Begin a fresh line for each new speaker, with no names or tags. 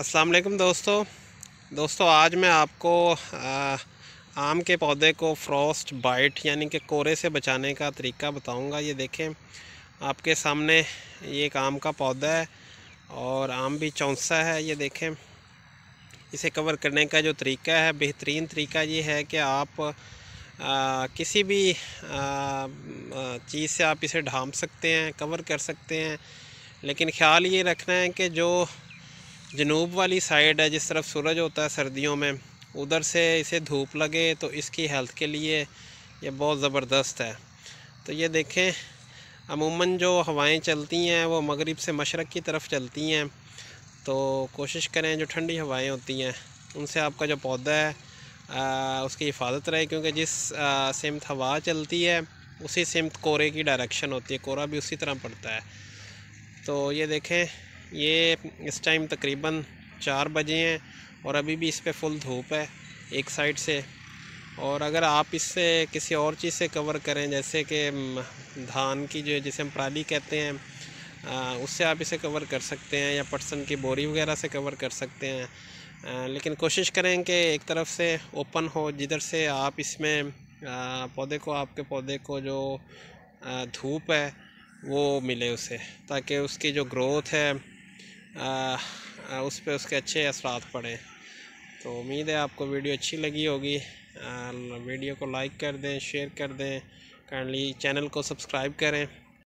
अस्सलाम वालेकुम दोस्तों दोस्तों आज मैं आपको आ, आम के पौधे को फ्रॉस्ट बाइट यानी कि कोरे से बचाने का तरीका बताऊंगा ये देखें आपके सामने ये एक आम का पौधा है और आम भी चौंसा है ये देखें इसे कवर करने का जो तरीका है बेहतरीन तरीका ये है कि आप आ, किसी भी चीज़ से आप इसे ढांप सकते हैं कवर कर सकते हैं लेकिन ख्याल ये रखना है कि जो जनूब वाली साइड है जिस तरफ सूरज होता है सर्दियों में उधर से इसे धूप लगे तो इसकी हेल्थ के लिए ये बहुत ज़बरदस्त है तो ये देखें अमूमन जो हवाएं चलती हैं वो मगरिब से मशरक़ की तरफ चलती हैं तो कोशिश करें जो ठंडी हवाएं होती हैं उनसे आपका जो पौधा है आ, उसकी हिफाजत रहे क्योंकि जिस सिमत हवा चलती है उसी सिमत कोरे की डायरेक्शन होती है कोरा भी उसी तरह पड़ता है तो ये देखें ये इस टाइम तकरीबन चार बजे हैं और अभी भी इस पर फुल धूप है एक साइड से और अगर आप इससे किसी और चीज़ से कवर करें जैसे कि धान की जो जिसे हम पराली कहते हैं आ, उससे आप इसे कवर कर सकते हैं या पटसन की बोरी वगैरह से कवर कर सकते हैं आ, लेकिन कोशिश करें कि एक तरफ से ओपन हो जिधर से आप इसमें पौधे को आपके पौधे को जो धूप है वो मिले उसे ताकि उसकी जो ग्रोथ है उस पर उसके अच्छे असरात पड़े तो उम्मीद है आपको वीडियो अच्छी लगी होगी वीडियो को लाइक कर दें शेयर कर दें काइंडली चैनल को सब्सक्राइब करें